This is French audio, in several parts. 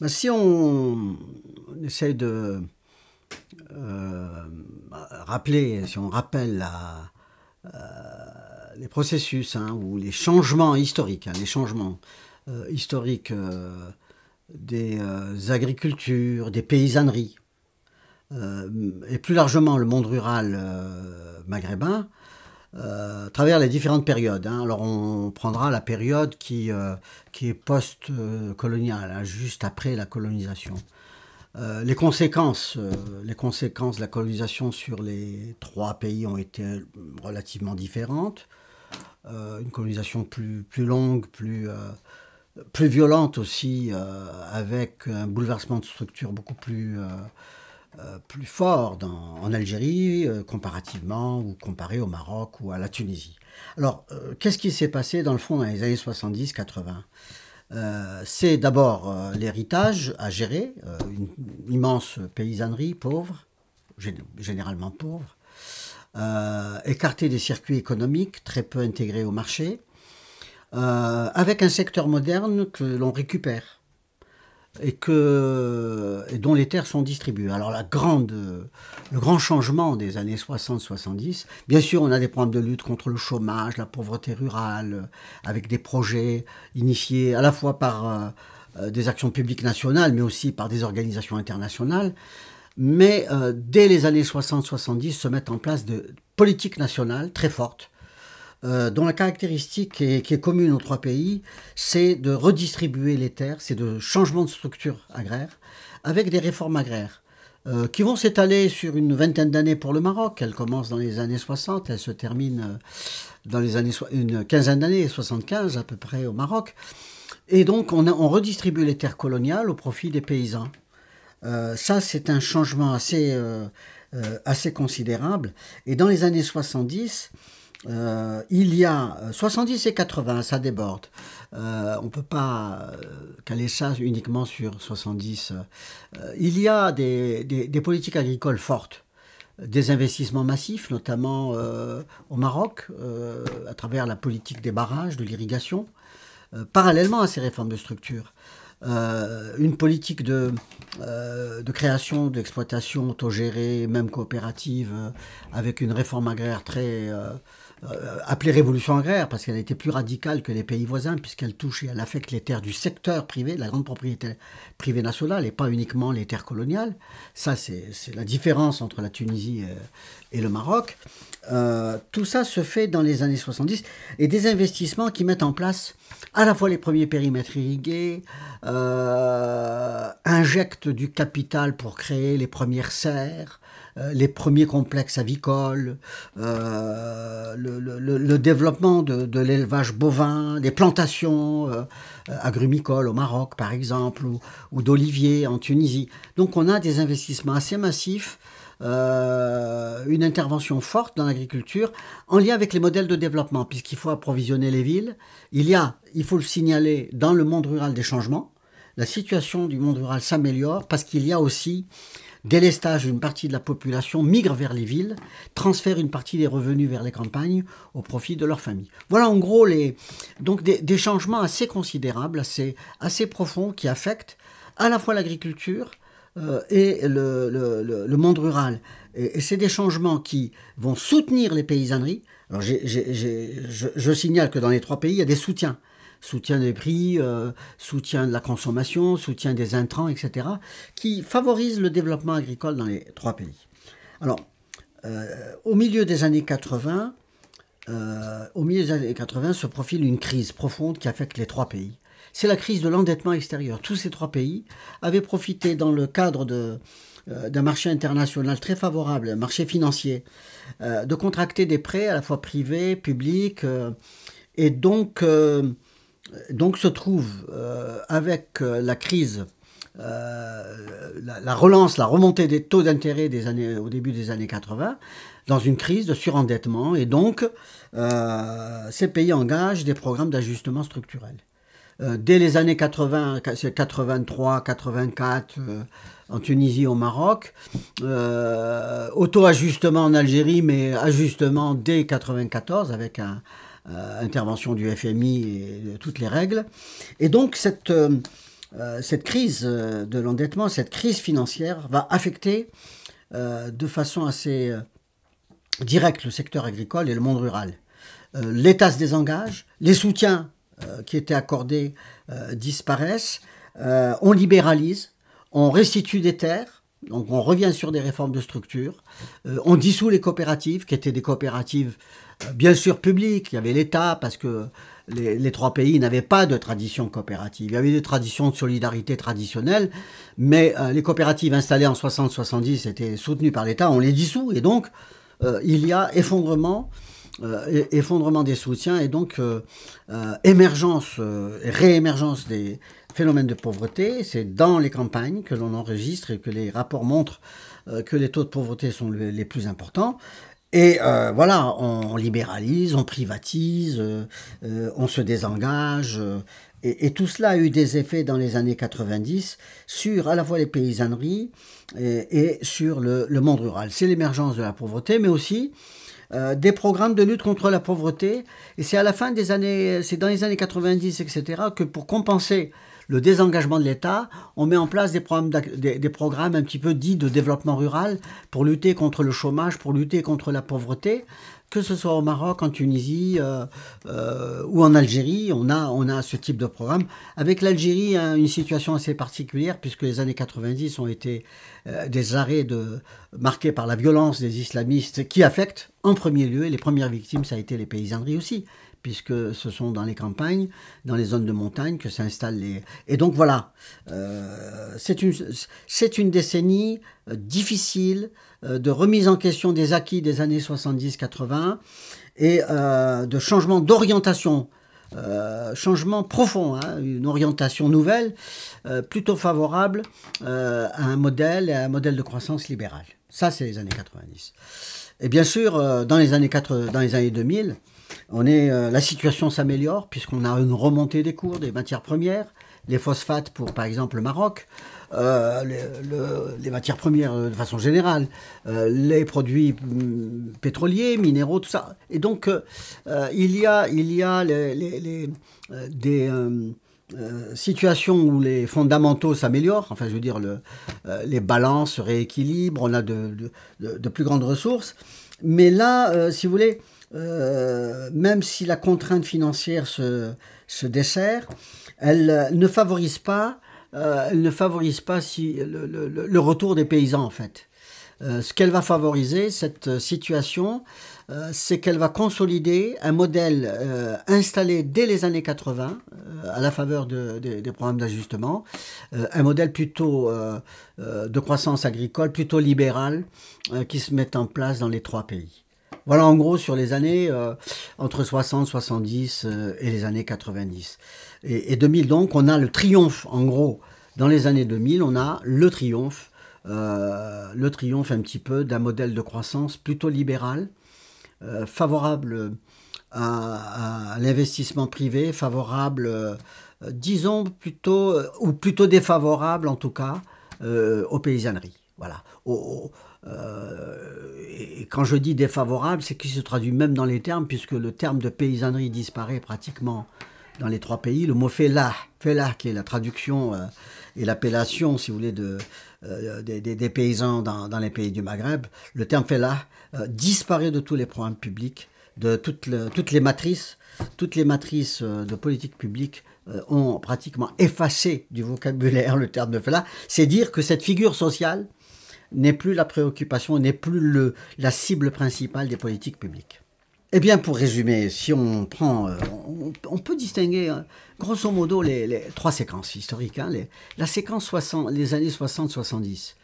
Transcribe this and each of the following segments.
Ben, si on essaie de euh, rappeler, si on rappelle euh, les processus hein, ou les changements historiques, hein, les changements euh, historiques des agricultures, des paysanneries, et plus largement le monde rural maghrébin, euh, à travers les différentes périodes. Hein. Alors on prendra la période qui, euh, qui est post-coloniale, hein, juste après la colonisation. Euh, les conséquences, les conséquences de la colonisation sur les trois pays ont été relativement différentes. une colonisation plus, plus longue, plus, plus violente aussi, avec un bouleversement de structure beaucoup plus euh, plus fort en Algérie euh, comparativement ou comparé au Maroc ou à la Tunisie. Alors, euh, qu'est-ce qui s'est passé dans le fond dans les années 70-80 C'est d'abord l'héritage à gérer, une immense paysannerie pauvre, généralement pauvre, écartée des circuits économiques, très peu intégrée au marché, avec un secteur moderne que l'on récupère et, dont les terres sont distribuées. Alors la grande, le grand changement des années 60-70, bien sûr on a des problèmes de lutte contre le chômage, la pauvreté rurale, avec des projets initiés à la fois par euh, euh, des actions publiques nationales, mais aussi par des organisations internationales. Mais euh, dès les années 60-70 se mettent en place de politiques nationales très fortes euh, dont la caractéristique qui est commune aux trois pays, c'est de redistribuer les terres, c'est de changement de structure agraire, avec des réformes agraires euh, qui vont s'étaler sur une vingtaine d'années pour le Maroc. Elles commencent dans les années 60, elles se terminent euh, dans les années une quinzaine d'années, 75 à peu près au Maroc. Et donc on, redistribue les terres coloniales au profit des paysans. ça, c'est un changement assez, assez considérable. Et dans les années 70, euh, il y a 70 euh, et 80, ça déborde. Euh, on ne peut pas caler ça uniquement sur 70. il y a des, politiques agricoles fortes, des investissements massifs, notamment au Maroc, à travers la politique des barrages, de l'irrigation, parallèlement à ces réformes de structure. une politique de, de création d'exploitations autogérées, même coopérative, avec une réforme agraire très euh, appelée révolution agraire parce qu'elle était plus radicale que les pays voisins puisqu'elle touche et elle affecte les terres du secteur privé, la grande propriété privée nationale et pas uniquement les terres coloniales. Ça, c'est la différence entre la Tunisie euh, et le Maroc. Euh, tout ça se fait dans les années 70 et des investissements qui mettent en place à la fois les premiers périmètres irrigués, injectent du capital pour créer les premières serres, euh, les premiers complexes avicoles, euh, le, développement de, l'élevage bovin, des plantations euh, agrumicoles au Maroc par exemple, ou, d'oliviers en Tunisie. Donc on a des investissements assez massifs. une intervention forte dans l'agriculture en lien avec les modèles de développement, puisqu'il faut approvisionner les villes. Il y a, il faut le signaler, dans le monde rural des changements. La situation du monde rural s'améliore parce qu'il y a aussi délestage une partie de la population migre vers les villes, transfère une partie des revenus vers les campagnes au profit de leurs familles. Voilà en gros les, donc des, changements assez considérables, assez, assez profonds qui affectent à la fois l'agriculture euh, et le, monde rural. Et, c'est des changements qui vont soutenir les paysanneries. Alors je, je signale que dans les trois pays, il y a des soutiens soutien des prix, euh, soutien de la consommation, soutien des intrants, etc., qui favorisent le développement agricole dans les trois pays. Alors, euh, au milieu des années 80, euh, au milieu des années 80 se profile une crise profonde qui affecte les trois pays. C'est la crise de l'endettement extérieur. Tous ces trois pays avaient profité dans le cadre de, d'un marché international très favorable, un marché financier, de contracter des prêts à la fois privés, publics, et donc donc se trouve euh, avec euh, la crise, euh, la, relance, la remontée des taux d'intérêt des années, au début des années 80, dans une crise de surendettement. Et donc, ces pays engagent des programmes d'ajustement structurel. dès les années 80, 83, 84, en Tunisie, au Maroc, auto-ajustement en Algérie, mais ajustement dès 94 avec un, euh, intervention du FMI et toutes les règles. Et donc cette, euh, euh, cette crise de l'endettement, cette crise financière va affecter de façon assez directe le secteur agricole et le monde rural. L'État se désengage, les soutiens qui étaient accordés disparaissent, on libéralise, on restitue des terres, donc on revient sur des réformes de structure, on dissout les coopératives qui étaient des coopératives bien sûr public, il y avait l'État, parce que les, trois pays n'avaient pas de tradition coopérative. Il y avait des traditions de solidarité traditionnelles, mais euh, les coopératives installées en 60-70 étaient soutenues par l'État, on les dissout, et donc euh, il y a effondrement. Euh, effondrement des soutiens et donc émergence, réémergence des phénomènes de pauvreté. C'est dans les campagnes que l'on enregistre et que les rapports montrent que les taux de pauvreté sont les plus importants. Et euh, voilà, on, libéralise, on privatise, euh, euh, on se désengage. Et, tout cela a eu des effets dans les années 90 sur à la fois les paysanneries et, sur le, monde rural. C'est l'émergence de la pauvreté, mais aussi euh, des programmes de lutte contre la pauvreté. Et c'est à la fin des années, c'est dans les années 90, etc., que pour compenser le désengagement de l'État, on met en place des programmes, des programmes un petit peu dits de développement rural pour lutter contre le chômage, pour lutter contre la pauvreté que ce soit au Maroc, en Tunisie euh, euh, ou en Algérie, on a, on a ce type de programme. Avec l'Algérie, hein, une situation assez particulière, puisque les années 90 ont été euh, des arrêts marqués par la violence des islamistes qui affectent en premier lieu, et les premières victimes, ça a été les paysanneries aussi, puisque ce sont dans les campagnes, dans les zones de montagne que s'installent les... Et donc voilà, c'est une, une décennie difficile. Euh, de remise en question des acquis des années 70-80 et euh, de changement d'orientation euh, changement profond, hein, une orientation nouvelle, plutôt favorable à un modèle, à un modèle de croissance libérale. Ça, c'est les années 90. Et bien sûr, dans les années dans les années 2000, on est, la situation s'améliore puisqu'on a une remontée des cours des matières premières, les phosphates pour, par exemple, le Maroc. Euh, les matières premières euh, de façon générale, euh, les produits mm, pétroliers, minéraux, tout ça. Et donc, il y a, il y a les, des... situations où les fondamentaux s'améliorent, enfin je veux dire les balances se rééquilibrent, on a de, plus grandes ressources. Mais là, si vous voulez, même si la contrainte financière se, se elle ne favorise pas euh, elle ne favorise pas le, retour des paysans, en fait. Euh, ce qu'elle va favoriser, cette euh, situation, c'est qu'elle va consolider un modèle installé dès les années 80 à la faveur des programmes d'ajustement, un modèle plutôt de croissance agricole, plutôt libéral, qui se met en place dans les trois pays. Voilà en gros sur les années euh, entre 60, 70 euh, et les années 90. Et, 2000 donc, on a le triomphe en gros. Dans les années 2000, on a le triomphe, euh, le triomphe un petit peu d'un modèle de croissance plutôt libéral, favorable à, l'investissement privé, favorable, disons plutôt, ou plutôt défavorable en tout cas, aux paysanneries. Voilà, euh, et quand je dis défavorable, c'est qu'il se traduit même dans les termes, puisque le terme de paysannerie disparaît pratiquement dans les trois pays. Le mot fela, fela qui est la traduction euh, et l'appellation, si vous voulez, de, euh, des, paysans dans, les pays du Maghreb, le terme fela disparaît de tous les programmes publics, de toutes, toutes les matrices. Toutes les matrices de politique publique ont pratiquement effacé du vocabulaire le terme de fela. C'est dire que cette figure sociale n'est plus la préoccupation, n'est plus le, la cible principale des politiques publiques. Eh bien, pour résumer, si on prend, euh, on, peut distinguer hein, grosso modo les, trois séquences historiques. Hein, la séquence 60, les années 60-70,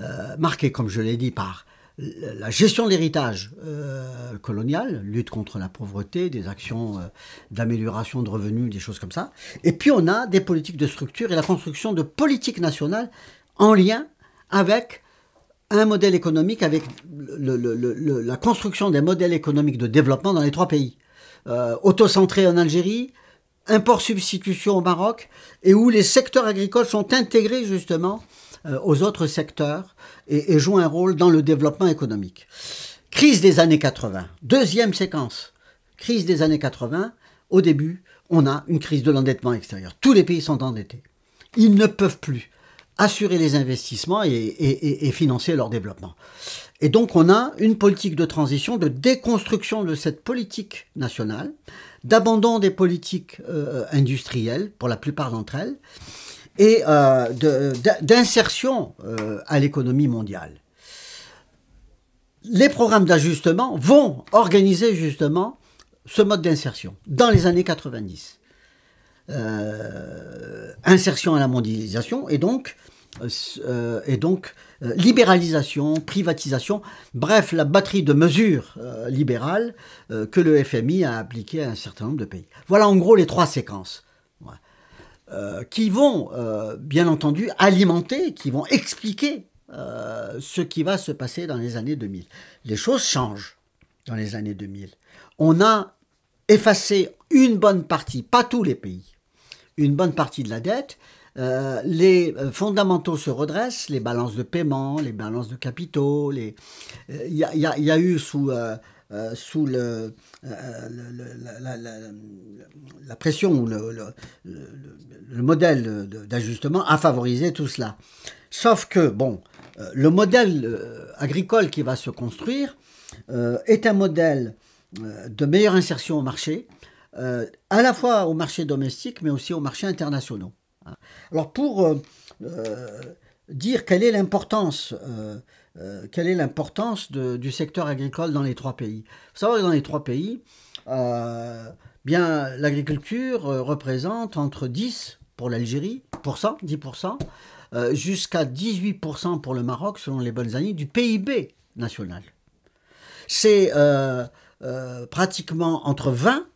euh, marquée, comme je l'ai dit, par la gestion de l'héritage euh, colonial, lutte contre la pauvreté, des actions euh, d'amélioration de revenus, des choses comme ça. Et puis on a des politiques de structure et la construction de politiques nationales en lien avec un modèle économique avec la construction des modèles économiques de développement dans les trois pays. Euh, auto-centré en Algérie, import substitution au Maroc, et où les secteurs agricoles sont intégrés justement euh, aux autres secteurs et, et, jouent un rôle dans le développement économique. Crise des années 80, deuxième séquence, crise des années 80, au début, on a une crise de l'endettement extérieur. Tous les pays sont endettés. Ils ne peuvent plus assurer les investissements et, financer leur développement. Et donc on a une politique de transition, de déconstruction de cette politique nationale, d'abandon des politiques euh, industrielles, pour la plupart d'entre elles, et euh, d'insertion euh, à l'économie mondiale. Les programmes d'ajustement vont organiser justement ce mode d'insertion dans les années 90. insertion à la mondialisation et donc euh, et donc euh, libéralisation, privatisation, bref, la batterie de mesures euh, libérales que le FMI a appliqué à un certain nombre de pays. Voilà en gros les trois séquences qui vont, bien entendu, alimenter, qui vont expliquer ce qui va se passer dans les années 2000. Les choses changent dans les années 2000. On a effacé une bonne partie, pas tous les pays, une bonne partie de la dette, euh, les euh, fondamentaux se redressent, les balances de paiement, les balances de capitaux. Il euh, y, a, eu sous, la, pression ou le, modèle d'ajustement a favorisé tout cela. Sauf que, bon, le modèle agricole qui va se construire est un modèle de meilleure insertion au marché, à la fois au marché domestique, mais aussi au marché international. Alors pour euh, euh, dire quelle est l'importance, euh, quelle est l'importance du secteur agricole dans les trois pays. savoir que dans les trois pays, bien l'agriculture représente entre 10 pour l'Algérie, 10%, jusqu'à 18% pour le Maroc, selon les bonnes années, du PIB national. C'est pratiquement entre 20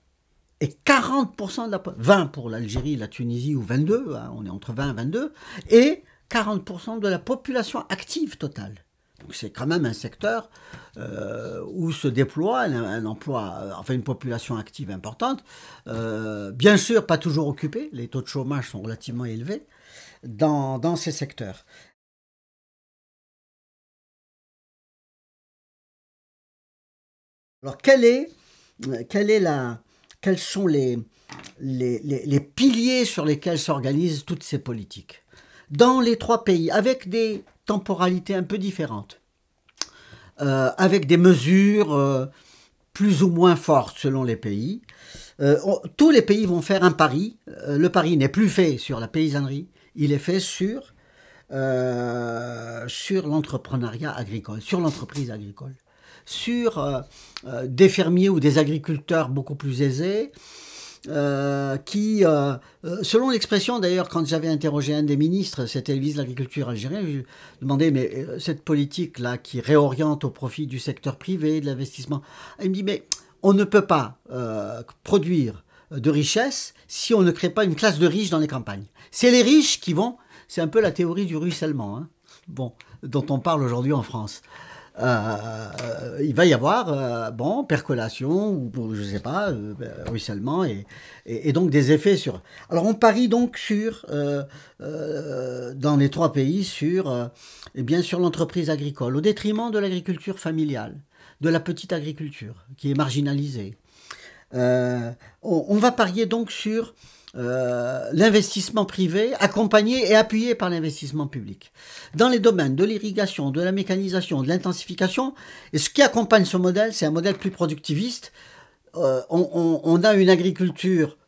et 40% de la 20 pour l'Algérie, la Tunisie ou 22, hein, on est entre 20 et 22, et 40% de la population active totale. Donc c'est quand même un secteur euh, où se déploie un, emploi, euh, enfin une population active importante. Euh, bien sûr, pas toujours occupée, les taux de chômage sont relativement élevés dans, dans ces secteurs. Alors est, quelle est la, quels sont les, les, piliers sur lesquels s'organisent toutes ces politiques. Dans les trois pays, avec des temporalités un peu différentes, euh, avec des mesures euh, plus ou moins fortes selon les pays, euh, tous les pays vont faire un pari. le pari n'est plus fait sur la paysannerie, il est fait sur, sur l'entrepreneuriat agricole, sur l'entreprise agricole sur euh, euh, des fermiers ou des agriculteurs beaucoup plus aisés. Euh, qui, selon l'expression d'ailleurs, quand j'avais interrogé un des ministres, c'était le ministre de l'Agriculture algérien, je lui demandais, mais cette politique-là qui réoriente au profit du secteur privé, de l'investissement, il me dit, mais on ne peut pas produire de richesse si on ne crée pas une classe de riches dans les campagnes. C'est les riches qui vont, c'est un peu la théorie du ruissellement, hein, bon, dont on parle aujourd'hui en France. Euh, il va y avoir, euh, bon, percolation, ou je ne sais pas, euh, ruissellement, et, et, donc des effets sur... Alors on parie donc sur, dans les trois pays, sur, et eh bien, sur l'entreprise agricole, au détriment de l'agriculture familiale, de la petite agriculture, qui est marginalisée. on, va parier donc sur euh, l'investissement privé accompagné et appuyé par l'investissement public. Dans les domaines de l'irrigation, de la mécanisation, de l'intensification, et ce qui accompagne ce modèle, c'est un modèle plus productiviste. Euh, on, on, a une agriculture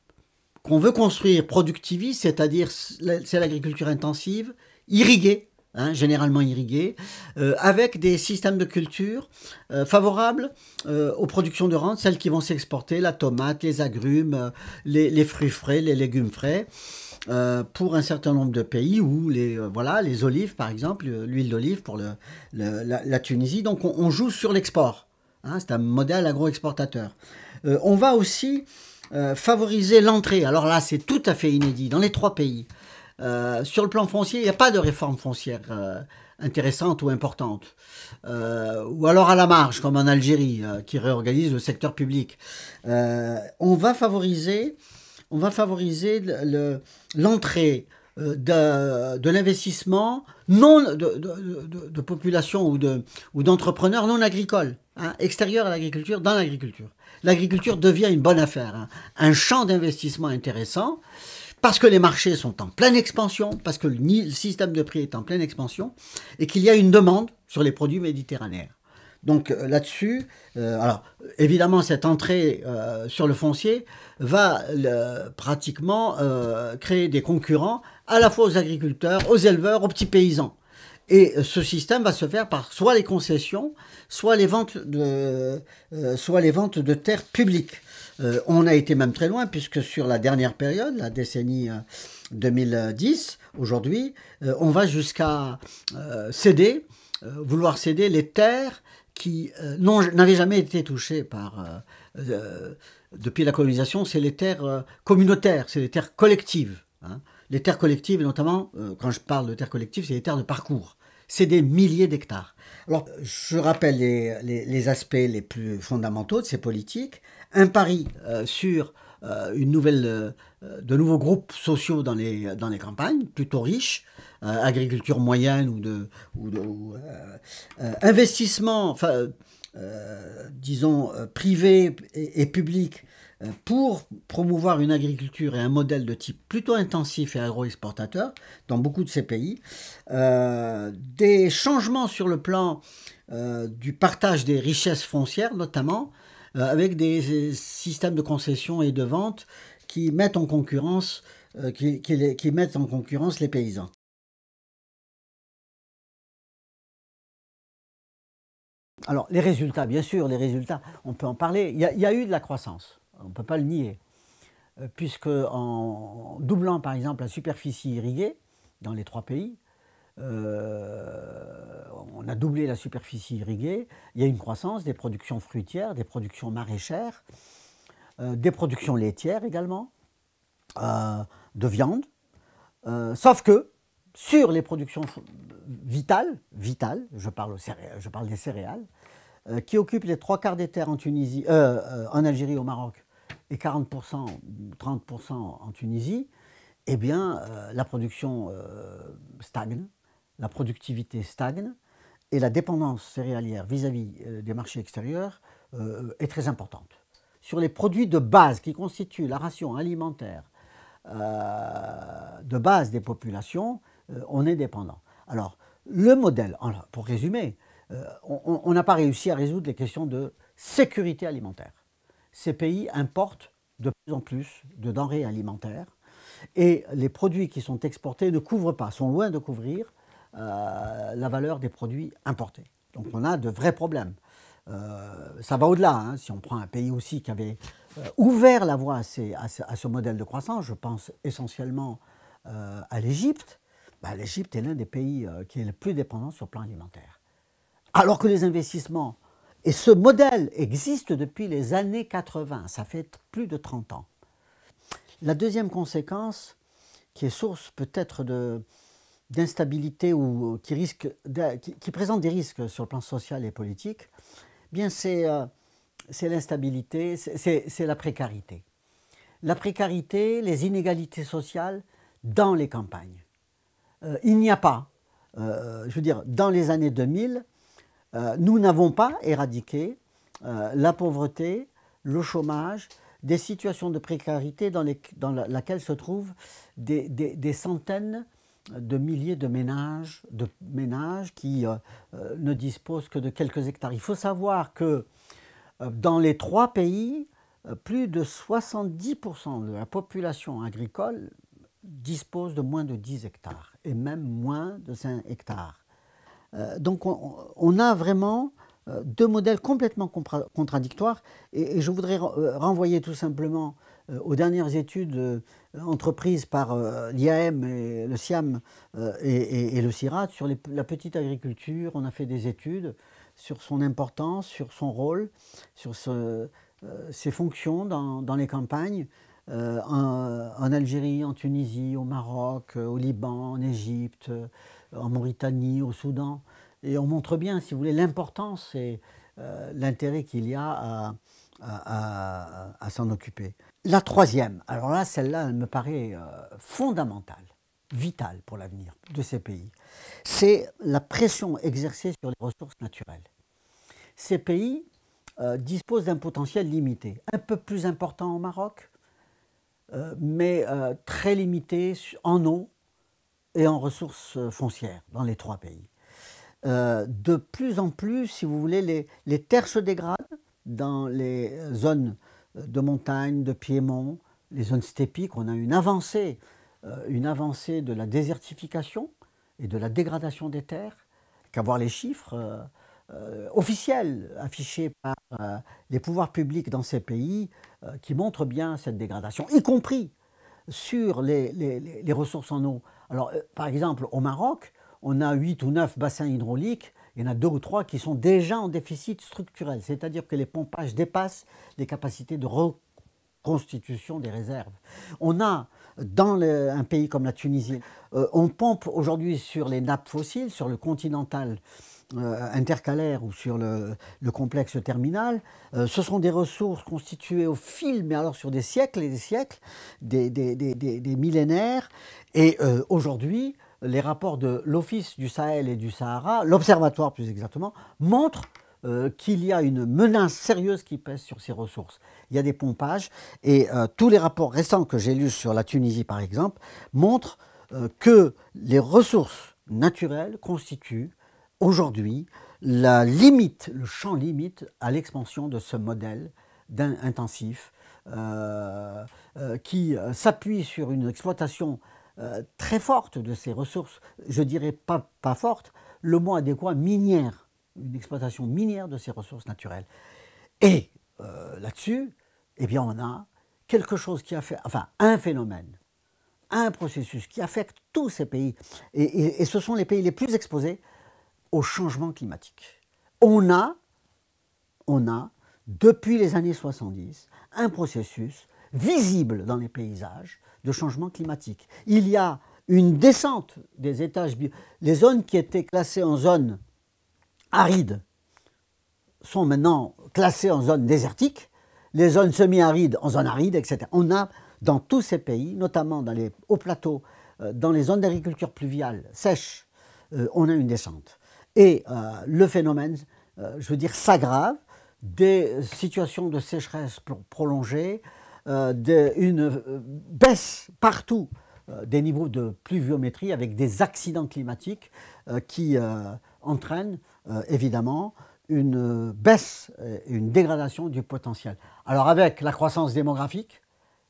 qu'on veut construire productiviste, c'est-à-dire c'est l'agriculture intensive, irriguée, Hein, généralement irrigués, euh, avec des systèmes de culture euh, favorables euh, aux productions de rente, celles qui vont s'exporter, la tomate, les agrumes, les, fruits frais, les légumes frais, pour un certain nombre de pays où les, voilà, les olives, par exemple, l'huile d'olive pour la, Tunisie. Donc on, joue sur l'export. Hein, c'est un modèle agro-exportateur. on va aussi favoriser l'entrée. Alors là, c'est tout à fait inédit dans les trois pays. Euh, sur le plan foncier, il n'y a pas de réforme foncière euh, intéressante ou importante. Euh, ou alors à la marge, comme en Algérie, qui réorganise le secteur public. on va favoriser, on va favoriser l'entrée de, l'investissement non de, population ou d'entrepreneurs non agricoles, hein, extérieurs à l'agriculture, dans l'agriculture. L'agriculture devient une bonne affaire, hein. un champ d'investissement intéressant parce que les marchés sont en pleine expansion, parce que le système de prix est en pleine expansion, et qu'il y a une demande sur les produits méditerranéens. Donc euh, là-dessus, euh, alors évidemment cette entrée euh, sur le foncier va pratiquement créer des concurrents à la fois aux agriculteurs, aux éleveurs, aux petits paysans. Et ce système va se faire par soit les concessions, soit les ventes de, soit les ventes de terres publiques. Euh, on a été même très loin, puisque sur la dernière période, la décennie 2010, euh, aujourd'hui, euh, on va jusqu'à céder, vouloir céder les terres qui n'avaient jamais été touchées par... depuis la colonisation, c'est les terres communautaires, c'est les terres collectives. Hein. Les terres collectives, notamment, quand je parle de terres collectives, c'est les terres de parcours. C'est des milliers d'hectares. Alors, je rappelle les, aspects les plus fondamentaux de ces politiques un pari euh, sur euh, une nouvelle, euh, de nouveaux groupes sociaux dans les, dans les campagnes, plutôt riches, agriculture moyenne ou de, ou investissement, enfin, disons, privé et, public pour promouvoir une agriculture et un modèle de type plutôt intensif et agro-exportateur dans beaucoup de ces pays, des changements sur le plan du partage des richesses foncières notamment, euh, avec des euh, systèmes de concession et de vente qui mettent en concurrence, euh, qui, mettent en concurrence les paysans. Alors, les résultats, bien sûr, les résultats, on peut en parler. il y a eu de la croissance, on ne peut pas le nier. Puisque en doublant, par exemple, la superficie irriguée dans les trois pays, euh, on a doublé la superficie irriguée, il y a une croissance des productions fruitières, des productions maraîchères, euh, des productions laitières également, euh, de viande. sauf que sur les productions vitales, vitales, je parle, je parle des céréales, qui occupent les trois quarts des terres en, Tunisie, en Algérie, au Maroc, et 40%, 30% en Tunisie, eh bien, la production stagne la productivité stagne et la dépendance céréalière vis-à-vis euh, des marchés extérieurs euh, est très importante. Sur les produits de base qui constituent la ration alimentaire euh, de base des populations, on est dépendant. Alors, le modèle, pour résumer, on n'a pas réussi à résoudre les questions de sécurité alimentaire. Ces pays importent de plus en plus de denrées alimentaires et les produits qui sont exportés ne couvrent pas, sont loin de couvrir euh, la valeur des produits importés. Donc on a de vrais problèmes. Euh, ça va au-delà. Hein. Si on prend un pays aussi qui avait euh, ouvert la voie à, ce, modèle de croissance, je pense essentiellement à l'Égypte, bah, l'Égypte est l'un des pays qui est le plus dépendant sur le plan alimentaire. Alors que les investissements, et ce modèle existe depuis les années 80, ça fait plus de 30 ans. La deuxième conséquence, qui est source peut-être de, d'instabilité ou euh, qui, risque qui, présente des risques sur le plan social et politique, eh bien c'est euh, l'instabilité, c'est la précarité. La précarité, les inégalités sociales dans les campagnes. Euh, il n'y a pas, je veux dire, dans les années 2000, nous n'avons pas éradiqué la pauvreté, le chômage, des situations de précarité dans, les, dans laquelle se trouvent des, des, des centaines de milliers de ménages, de ménages qui euh, euh, ne disposent que de quelques hectares. Il faut savoir que euh, dans les trois pays, plus de 70% de la population agricole dispose de moins de 10 hectares et même moins de 5 hectares. donc on, a vraiment deux modèles complètement contradictoires et je voudrais renvoyer tout simplement aux dernières études euh, entreprises par euh, l'IAM le SIAM et, le CIRAT euh, sur la petite agriculture, on a fait des études sur son importance, sur son rôle, sur ses fonctions dans, les campagnes. en, Algérie, en Tunisie, au Maroc, au Liban, en Égypte, en Mauritanie, au Soudan. Et on montre bien, si vous voulez, l'importance et l'intérêt qu'il y a à s'en occuper. La troisième, alors là, celle-là, elle me paraît euh, fondamentale, vitale pour l'avenir de ces pays, c'est la pression exercée sur les ressources naturelles. Ces pays euh, disposent d'un potentiel limité, un peu plus important au Maroc, euh, mais très limité en eau et en ressources foncières dans les trois pays. de plus en plus, si vous voulez, les, les terres se dégradent dans les zones de montagne, de piémont, les zones stépiques, on a une avancée, euh, une avancée de la désertification et de la dégradation des terres, qu'avoir les chiffres euh, euh, officiels affichés par les pouvoirs publics dans ces pays qui montrent bien cette dégradation, y compris sur les, ressources en eau. Alors, par exemple, au Maroc, on a 8 ou 9 bassins hydrauliques il y en a deux ou trois qui sont déjà en déficit structurel, c'est-à-dire que les pompages dépassent les capacités de reconstitution des réserves. On a dans un pays comme la Tunisie, euh, on pompe aujourd'hui sur les nappes fossiles, sur le continental euh, intercalaire ou sur le, complexe terminal. Euh, ce sont des ressources constituées au fil, mais alors sur des siècles et des siècles, des millénaires. Et aujourd'hui, les rapports de l'Office du Sahel et du Sahara, l'Observatoire plus exactement, montrent euh, qu'il y a une menace sérieuse qui pèse sur ces ressources. Il y a des pompages et euh, tous les rapports récents que j'ai lus sur la Tunisie par exemple montrent euh, que les ressources naturelles constituent aujourd'hui la limite, le champ limite à l'expansion de ce modèle intensif qui s'appuie sur une exploitation euh, très forte de ces ressources, je dirais pas, forte, le mot adéquat minière, une exploitation minière de ces ressources naturelles. Et euh, là-dessus, eh bien, on a quelque chose qui a fait, enfin, un phénomène, un processus qui affecte tous ces pays. Et, ce sont les pays les plus exposés au changement climatique. On on a, depuis les années 70, un processus visible dans les paysages de changement climatique. Il y a une descente des étages. Les zones qui étaient classées en zone aride sont maintenant classées en zone désertique, les zones semi-arides en zone aride, etc. On a dans tous ces pays, notamment dans les hauts plateaux, euh, dans les zones d'agriculture pluviale sèche, euh, on a une descente. Et euh, le phénomène, je veux dire, s'aggrave des situations de sécheresse prolongée, euh, une euh, baisse partout euh, des niveaux de pluviométrie avec des accidents climatiques qui entraînent évidemment une baisse une dégradation du potentiel. Alors avec la croissance démographique,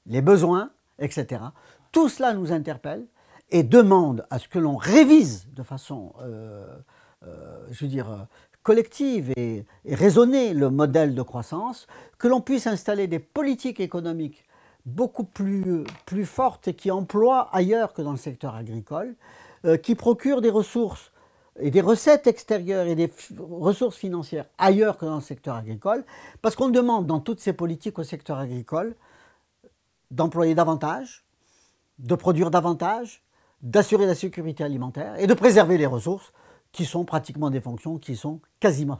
les besoins, etc., tout cela nous interpelle et demande à ce que l'on révise de façon, je veux dire, collective et, raisonner le modèle de croissance, que l'on puisse installer des politiques économiques beaucoup plus, fortes et qui emploient ailleurs que dans le secteur agricole, euh, qui procurent des ressources et des recettes extérieures et des ressources financières ailleurs que dans le secteur agricole, parce qu'on demande dans toutes ces politiques au secteur agricole d'employer davantage, de produire davantage, d'assurer la sécurité alimentaire et de préserver les ressources qui sont pratiquement des fonctions qui sont quasiment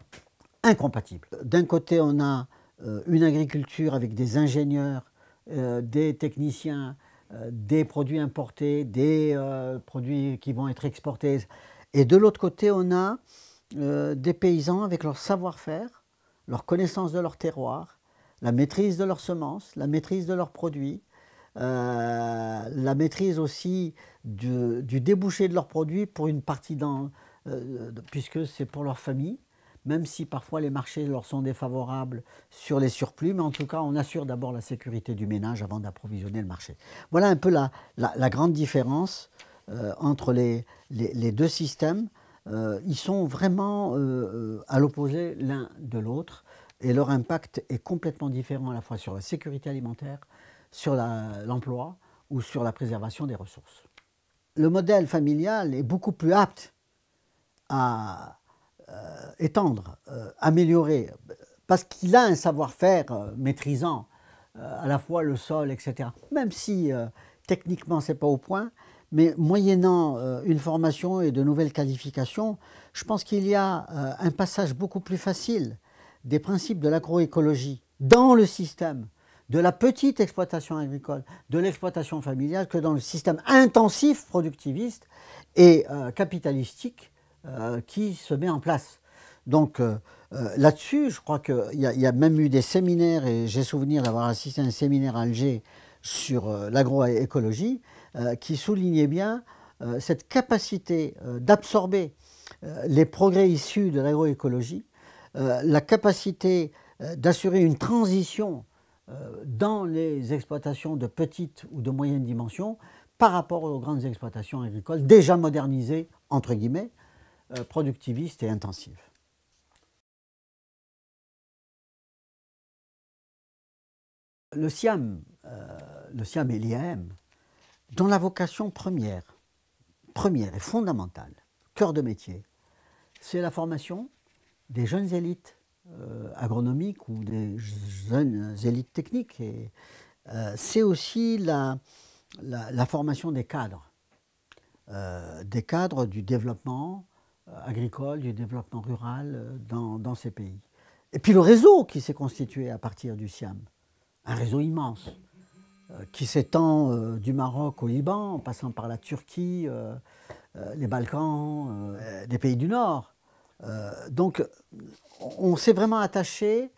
incompatibles. D'un côté, on a euh, une agriculture avec des ingénieurs, euh, des techniciens, euh, des produits importés, des produits qui vont être exportés. Et de l'autre côté, on a des paysans avec leur savoir-faire, leur connaissance de leur terroir, la maîtrise de leurs semences, la maîtrise de leurs produits, la maîtrise aussi du, du, débouché de leurs produits pour une partie dans, euh, puisque c'est pour leur famille, même si parfois les marchés leur sont défavorables sur les surplus, mais en tout cas, on assure d'abord la sécurité du ménage avant d'approvisionner le marché. Voilà un peu la, grande différence euh, entre les, deux systèmes. Euh, ils sont vraiment à l'opposé l'un de l'autre et leur impact est complètement différent à la fois sur la sécurité alimentaire, sur l'emploi ou sur la préservation des ressources. Le modèle familial est beaucoup plus apte à euh, étendre, euh, améliorer, parce qu'il a un savoir-faire euh, maîtrisant à la fois le sol, etc. Même si techniquement ce n'est pas au point, mais moyennant une formation et de nouvelles qualifications, je pense qu'il y a un passage beaucoup plus facile des principes de l'agroécologie dans le système de la petite exploitation agricole, de l'exploitation familiale, que dans le système intensif, productiviste et capitalistique euh, qui se met en place. Donc euh, euh, là-dessus, je crois qu'il y, a même eu des séminaires, et j'ai souvenir d'avoir assisté à un séminaire à Alger sur l'agroécologie, qui soulignait bien cette capacité d'absorber les progrès issus de l'agroécologie, la capacité d'assurer une transition dans les exploitations de petite ou de moyenne dimension par rapport aux grandes exploitations agricoles déjà modernisées, entre guillemets, euh, productiviste et intensive. Le Siam, euh, le et l'IAM, dont la vocation première, première et fondamentale, cœur de métier, c'est la formation des jeunes élites euh, agronomiques ou des jeunes élites techniques. c'est aussi la, formation des cadres, des cadres du développement, euh, agricole, du développement rural euh, dans, ces pays. Et puis le réseau qui s'est constitué à partir du Siam, un réseau immense, euh, qui s'étend du Maroc au Liban, en passant par la Turquie, les Balkans, les pays du Nord. donc on s'est vraiment attaché,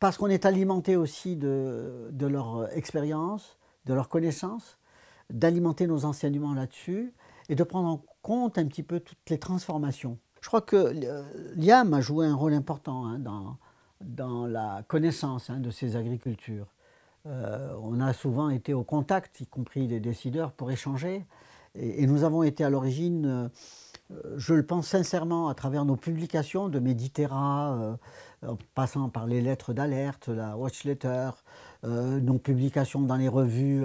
parce qu'on est alimenté aussi de, leur expérience, de leur connaissance, d'alimenter nos enseignements là-dessus et de prendre en compte un petit peu toutes les transformations. Je crois que euh, l'IAM a joué un rôle important hein, dans, dans la connaissance hein, de ces agricultures. Euh, on a souvent été au contact, y compris des décideurs, pour échanger. Et, nous avons été à l'origine, euh, je le pense sincèrement, à travers nos publications de Méditerra, en passant par les lettres d'alerte, la watch letter, nos publications dans les revues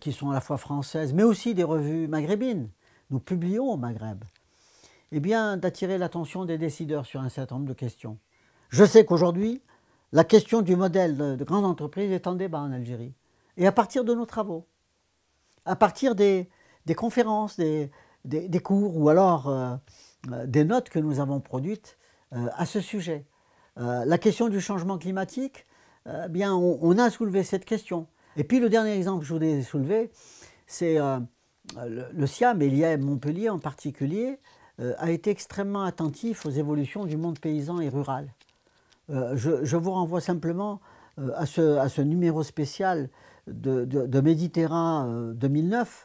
qui sont à la fois françaises, mais aussi des revues maghrébines nous publions au Maghreb, eh bien, d'attirer l'attention des décideurs sur un certain nombre de questions. Je sais qu'aujourd'hui, la question du modèle de, grandes grande entreprise est en débat en Algérie. Et à partir de nos travaux, à partir des, conférences, des, cours ou alors euh, euh, des notes que nous avons produites euh, à ce sujet. la question du changement climatique, eh bien, on, on, a soulevé cette question. Et puis le dernier exemple que je voulais soulever, c'est euh, le, SIAM et l'IAM Montpellier en particulier euh, a été extrêmement attentif aux évolutions du monde paysan et rural. Euh, je, vous renvoie simplement à, ce, numéro spécial de, de, 2009,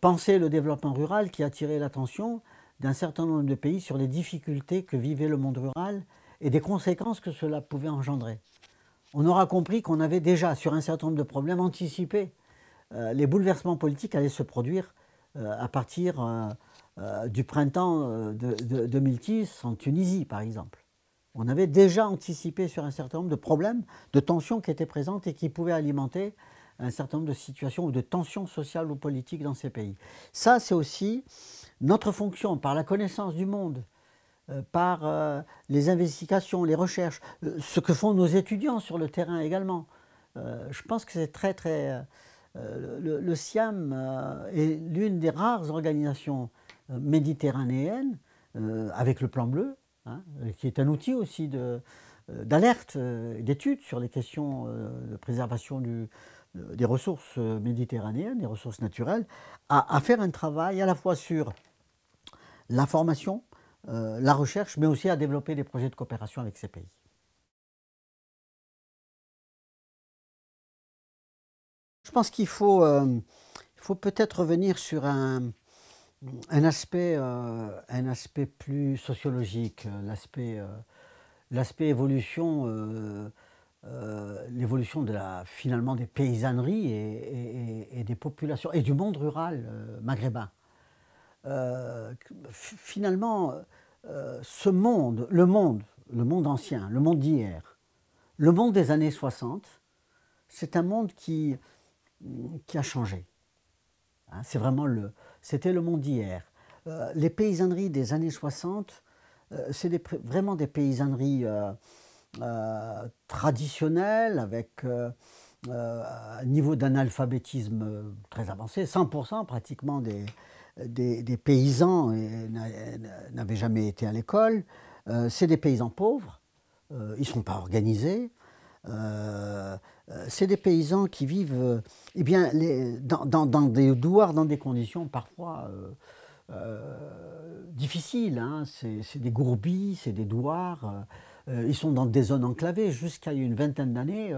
Penser le développement rural, qui a attiré l'attention d'un certain nombre de pays sur les difficultés que vivait le monde rural et des conséquences que cela pouvait engendrer. On aura compris qu'on avait déjà, sur un certain nombre de problèmes, anticipé euh, les bouleversements politiques allaient se produire euh, à partir euh, du printemps de, 2010 en Tunisie, par exemple. On avait déjà anticipé sur un certain nombre de problèmes, de tensions qui étaient présentes et qui pouvaient alimenter un certain nombre de situations ou de tensions sociales ou politiques dans ces pays. Ça, c'est aussi notre fonction, par la connaissance du monde, par les investigations, les recherches, ce que font nos étudiants sur le terrain également. je pense que c'est très, très euh, le, SIAM euh, est l'une des rares organisations euh, méditerranéennes, avec le plan bleu, hein, qui est un outil aussi d'alerte et d'étude sur les questions de préservation des ressources méditerranéennes, des ressources naturelles, à, faire un travail à la fois sur la formation, la recherche, mais aussi à développer des projets de coopération avec ces pays. Je pense qu'il faut, euh, il faut peut-être revenir sur un, aspect, euh, un aspect plus sociologique, euh, l'aspect l'aspect évolution, l'évolution de la, finalement des paysanneries et, et, des populations, et du monde rural maghrébin. finalement, ce monde, le monde, le monde ancien, le monde d'hier, le monde des années 60, c'est un monde qui, qui a changé. Hein, c'est vraiment le, c'était le monde d'hier. Euh, les paysanneries des années 60, euh, c'est vraiment des paysanneries euh, traditionnelles avec un niveau d'analphabétisme très avancé. 100% pratiquement des, des, des paysans n'avaient jamais été à l'école. c'est des paysans pauvres, ils ne sont pas organisés. Euh, euh, c'est des paysans qui vivent euh, eh bien, dans, des douars, dans des conditions parfois difficiles. Hein. C'est des gourbis, c'est des douars. ils sont dans des zones enclavées. Jusqu'à une vingtaine d'années,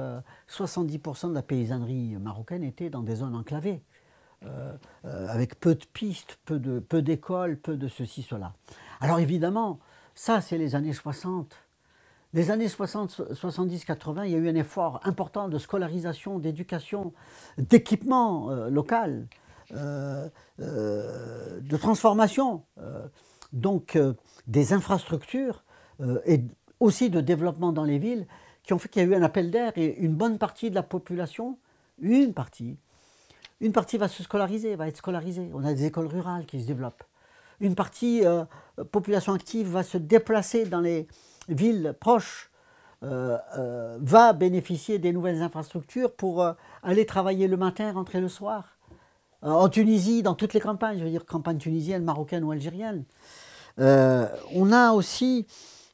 70% de la paysannerie marocaine était dans des zones enclavées, avec peu de pistes, peu d'écoles, peu, peu, de ceci, cela. Alors évidemment, ça, c'est les années 60 les années 60, 70, 80, il y a eu un effort important de scolarisation, d'éducation, d'équipement euh, local, euh, euh, de transformation, donc des infrastructures et aussi de développement dans les villes qui ont fait qu'il y a eu un appel d'air et une bonne partie de la population, une partie, une partie va se scolariser, va être scolarisée. On a des écoles rurales qui se développent. Une partie population active va se déplacer dans les, ville proche euh, euh, va bénéficier des nouvelles infrastructures pour euh, aller travailler le matin, rentrer le soir. en Tunisie, dans toutes les campagnes, je veux dire campagne tunisienne, marocaine ou algérienne. on a aussi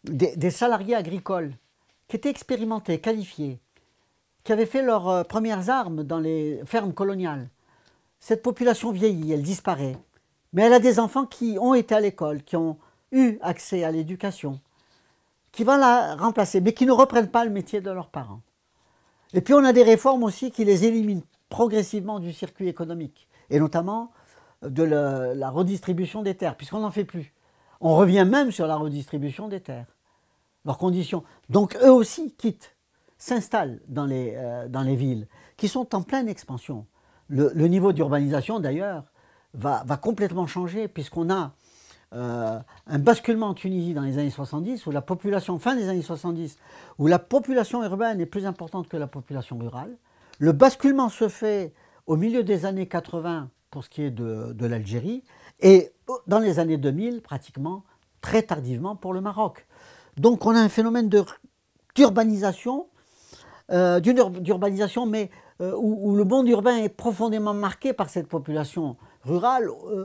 des, salariés agricoles qui étaient expérimentés, qualifiés, qui avaient fait leurs premières armes dans les fermes coloniales. Cette population vieillit, elle disparaît. Mais elle a des enfants qui ont été à l'école, qui ont eu accès à l'éducation qui vont la remplacer, mais qui ne reprennent pas le métier de leurs parents. Et puis on a des réformes aussi qui les éliminent progressivement du circuit économique, et notamment euh, de la, redistribution des terres, puisqu'on n'en fait plus. On revient même sur la redistribution des terres, leurs conditions. Donc eux aussi quittent, s'installent dans, les, euh, dans les villes, qui sont en pleine expansion. Le, niveau d'urbanisation, d'ailleurs, va, complètement changer, puisqu'on a euh, un basculement en Tunisie dans les années 70, où la population, fin des années 70, où la population urbaine est plus importante que la population rurale. Le basculement se fait au milieu des années 80 pour ce qui est de, l'Algérie, et dans les années 2000, pratiquement très tardivement pour le Maroc. Donc on a un phénomène d'urbanisation, euh, d'urbanisation, mais euh, où, où, le monde urbain est profondément marqué par cette population rural euh,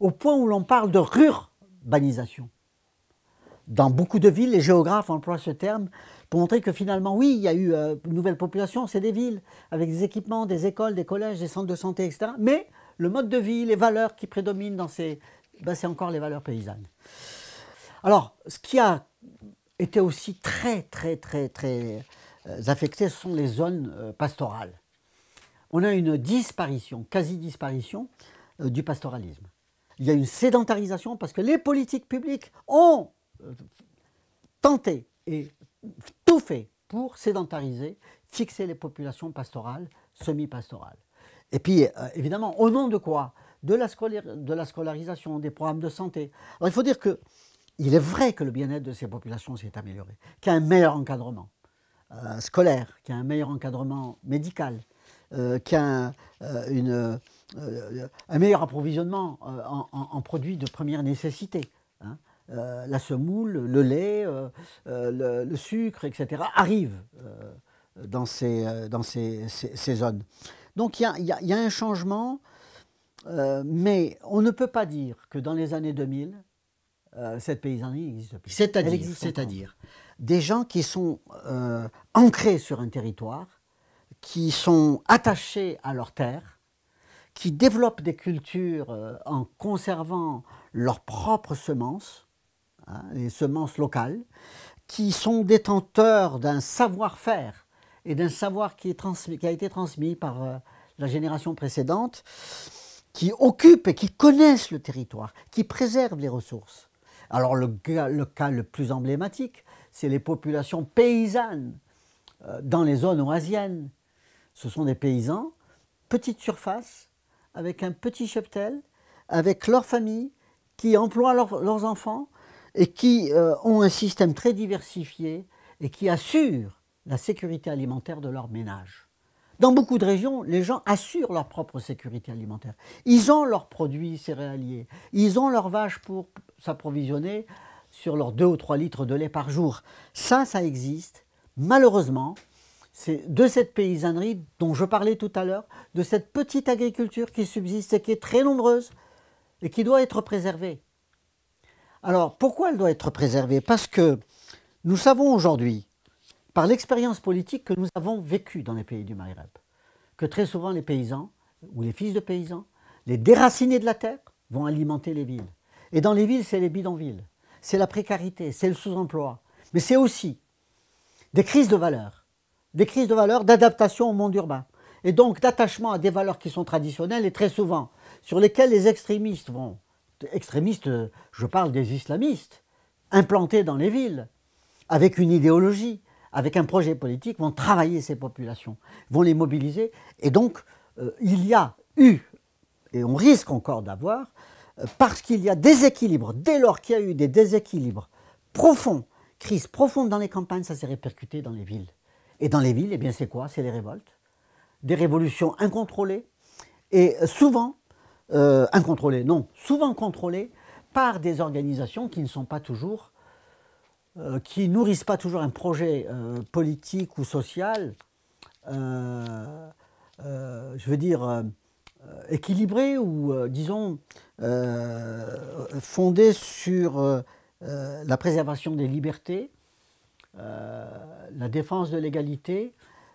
au point où l'on parle de rurbanisation. Dans beaucoup de villes, les géographes emploient ce terme pour montrer que finalement, oui, il y a eu euh, une nouvelle population, c'est des villes, avec des équipements, des écoles, des collèges, des centres de santé, etc. Mais le mode de vie, les valeurs qui prédominent dans ces... Ben, c'est encore les valeurs paysannes. Alors, ce qui a été aussi très, très, très, très euh, affecté, ce sont les zones pastorales on a une disparition, quasi-disparition, euh, du pastoralisme. Il y a une sédentarisation parce que les politiques publiques ont euh, tenté et tout fait pour sédentariser, fixer les populations pastorales, semi-pastorales. Et puis, euh, évidemment, au nom de quoi de la, scolarisation, des programmes de santé. Alors, il faut dire que il est vrai que le bien-être de ces populations s'est amélioré, qu'il y a un meilleur encadrement scolaire, qu'il y a un meilleur encadrement médical, qu'il y a une euh, un meilleur approvisionnement euh, en, produits de première nécessité. Hein. Euh, la semoule, le lait, le, sucre, etc., arrivent dans, ces, dans ces, zones. Donc il y, a, un changement, mais on ne peut pas dire que dans les années 2000, cette paysannerie n'existe plus. C'est-à-dire, c'est-à-dire des gens qui sont ancrés sur un territoire, qui sont attachés à leur terre, qui développent des cultures euh, en conservant leurs propres semences, hein, les semences locales, qui sont détenteurs d'un savoir-faire et d'un savoir qui, a été transmis par euh, la génération précédente, qui occupent et qui connaissent le territoire, qui préservent les ressources. Alors le, cas le plus emblématique, c'est les populations paysannes euh, dans les zones oasiennes. Ce sont des paysans, petite surface, avec un petit cheptel, avec leur famille, qui emploient leurs enfants et qui euh, ont un système très diversifié et qui assurent la sécurité alimentaire de leur ménage. Dans beaucoup de régions, les gens assurent leur propre sécurité alimentaire. Ils ont leurs produits céréaliers, ils ont leurs vaches pour s'approvisionner sur leurs 2 ou 3 litres de lait par jour. Ça, ça existe. Malheureusement, c'est de cette paysannerie dont je parlais tout à l'heure, de cette petite agriculture qui subsiste et qui est très nombreuse et qui doit être préservée. Alors pourquoi elle doit être préservée Parce que nous savons aujourd'hui, par l'expérience politique que nous avons vécue dans les pays du Maghreb, que très souvent les paysans ou les fils de paysans, les déracinés de la terre, vont alimenter les villes. Et dans les villes, c'est les bidonvilles, c'est la précarité, c'est le sous-emploi, mais c'est aussi des crises de valeur des crises de valeurs d'adaptation au monde urbain. Et donc d'attachement à des valeurs qui sont traditionnelles et très souvent sur lesquelles les extrémistes vont. Extrémistes, euh, je parle des islamistes, implantés dans les villes, avec une idéologie, avec un projet politique, vont travailler ces populations, vont les mobiliser. Et donc, euh, il y a eu, et on risque encore d'avoir, euh, parce qu'il y a déséquilibre, dès lors qu'il y a eu des déséquilibres profonds, crise profonde dans les campagnes, ça s'est répercuté dans les villes. Et dans les villes, eh bien c'est quoi C'est les révoltes, des révolutions incontrôlées, et souvent, euh, incontrôlées, non, souvent contrôlées par des organisations qui ne sont pas toujours, euh, qui nourrissent pas toujours un projet euh, politique ou social, je veux dire, équilibré ou, disons, fondé sur la préservation des libertés, euh, la défense de l'égalité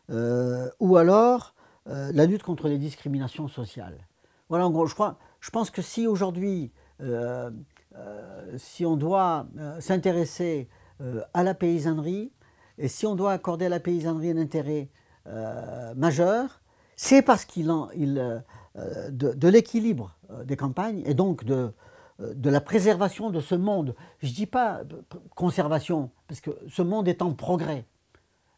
euh, ou alors euh, la lutte contre les discriminations sociales. Voilà, en gros, je, crois, je pense que si aujourd'hui, si on doit s'intéresser à la paysannerie, et si on doit accorder à la paysannerie un intérêt majeur, c'est parce qu'il il, de l'équilibre des campagnes et donc de, de la préservation de ce monde. Je ne dis pas euh, conservation, parce que ce monde est en progrès.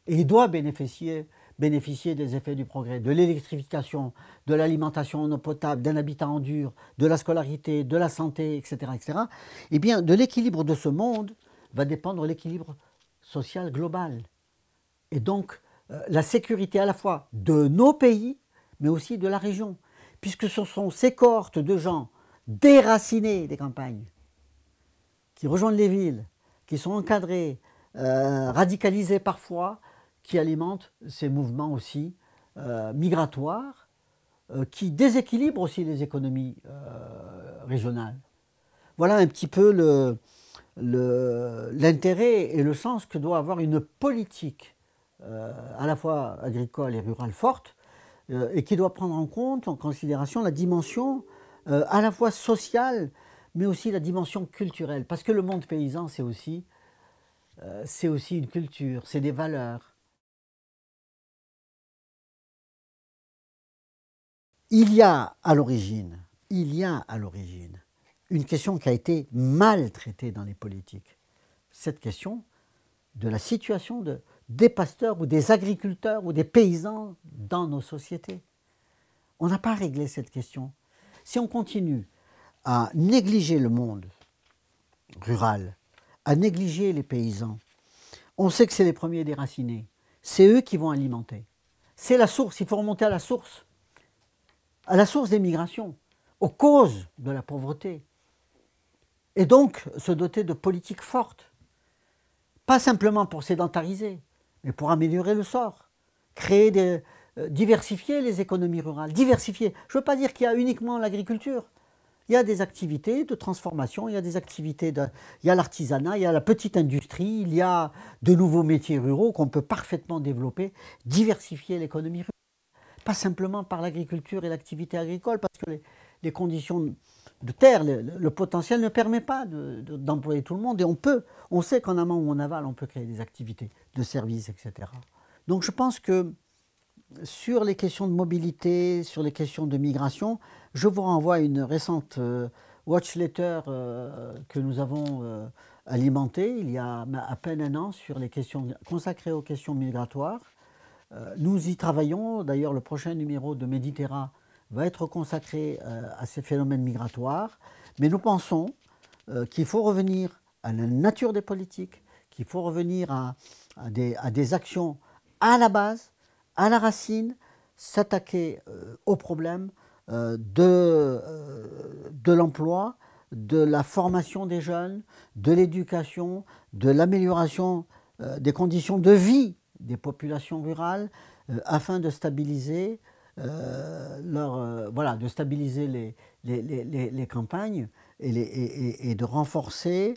Et il doit bénéficier, des effets du progrès, de l'électrification, de l'alimentation en eau potable, d'un habitat en dur, de la scolarité, de la santé, etc. etc. Eh bien, de l'équilibre de ce monde va dépendre l'équilibre social global. Et donc, euh, la sécurité à la fois de nos pays, mais aussi de la région, puisque ce sont ces cohortes de gens déracinés des campagnes, qui rejoignent les villes, qui sont encadrés, euh, radicalisés parfois, qui alimentent ces mouvements aussi euh, migratoires, euh, qui déséquilibrent aussi les économies régionales. Voilà un petit peu l'intérêt et le sens que doit avoir une politique à la fois agricole et rurale forte, et qui doit prendre en compte, en considération, la dimension euh, à la fois sociale, mais aussi la dimension culturelle. Parce que le monde paysan, c'est aussi, euh, aussi une culture, c'est des valeurs. Il y a à l'origine, il y a à l'origine une question qui a été mal traitée dans les politiques. Cette question de la situation de, des pasteurs ou des agriculteurs ou des paysans dans nos sociétés. On n'a pas réglé cette question. Si on continue à négliger le monde rural, à négliger les paysans, on sait que c'est les premiers déracinés. C'est eux qui vont alimenter. C'est la source, il faut remonter à la source, à la source des migrations, aux causes de la pauvreté. Et donc se doter de politiques fortes, pas simplement pour sédentariser, mais pour améliorer le sort, créer des, euh, diversifier les économies rurales, diversifier. Je ne veux pas dire qu'il y a uniquement l'agriculture. Il y a des activités de transformation, il y a des activités de, il y a l'artisanat, il y a la petite industrie, il y a de nouveaux métiers ruraux qu'on peut parfaitement développer, diversifier l'économie rurale. Pas simplement par l'agriculture et l'activité agricole, parce que les, conditions de terre, le, potentiel ne permet pas d'employer tout le monde. Et on peut, on sait qu'en amont ou en aval, on peut créer des activités de services, etc. Donc je pense que sur les questions de mobilité, sur les questions de migration, je vous renvoie à une récente euh, watch letter euh, que nous avons euh, alimentée il y a à peine un an sur les questions consacrées aux questions migratoires. nous y travaillons. D'ailleurs, le prochain numéro de Méditerra va être consacré à ces phénomènes migratoires. Mais nous pensons qu'il faut revenir à la nature des politiques, qu'il faut revenir à des actions à la base à la racine, s'attaquer euh, au problème euh, de, euh, de l'emploi, de la formation des jeunes, de l'éducation, de l'amélioration des conditions de vie des populations rurales afin de stabiliser leur, voilà, de stabiliser les, les, campagnes et, de renforcer,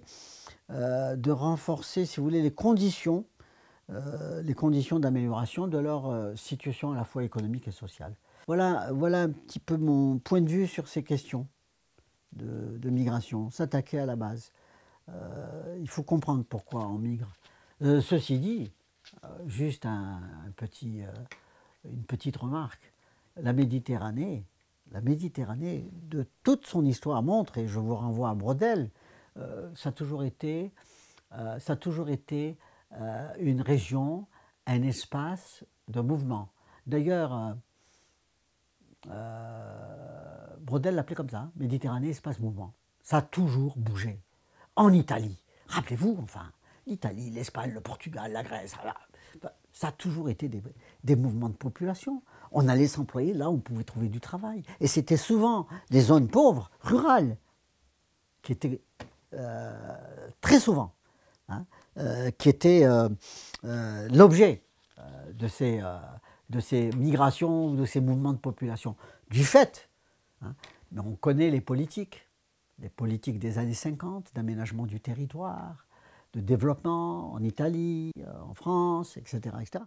de renforcer, si vous voulez, les conditions euh, les conditions d'amélioration de leur euh, situation à la fois économique et sociale. Voilà, voilà un petit peu mon point de vue sur ces questions de, migration, s'attaquer à la base. Euh, il faut comprendre pourquoi on migre. ceci dit, juste une petite remarque, la Méditerranée, la Méditerranée, de toute son histoire montre, et je vous renvoie à Brodel, ça toujours été, ça a toujours été euh, une région, un espace de mouvement. D'ailleurs, euh, euh, Brodel l'appelait comme ça, hein, Méditerranée, espace, mouvement. Ça a toujours bougé. En Italie, rappelez-vous, enfin, l'Italie, l'Espagne, le Portugal, la Grèce, ça a toujours été des, mouvements de population. On allait s'employer là où on pouvait trouver du travail. Et c'était souvent des zones pauvres, rurales, qui étaient très souvent Hein, euh, qui était euh, euh, l'objet de, ces, de ces migrations, de ces mouvements de population. Du fait, hein, mais on connaît les politiques, les politiques des années 50, d'aménagement du territoire, de développement en Italie, en France, etc.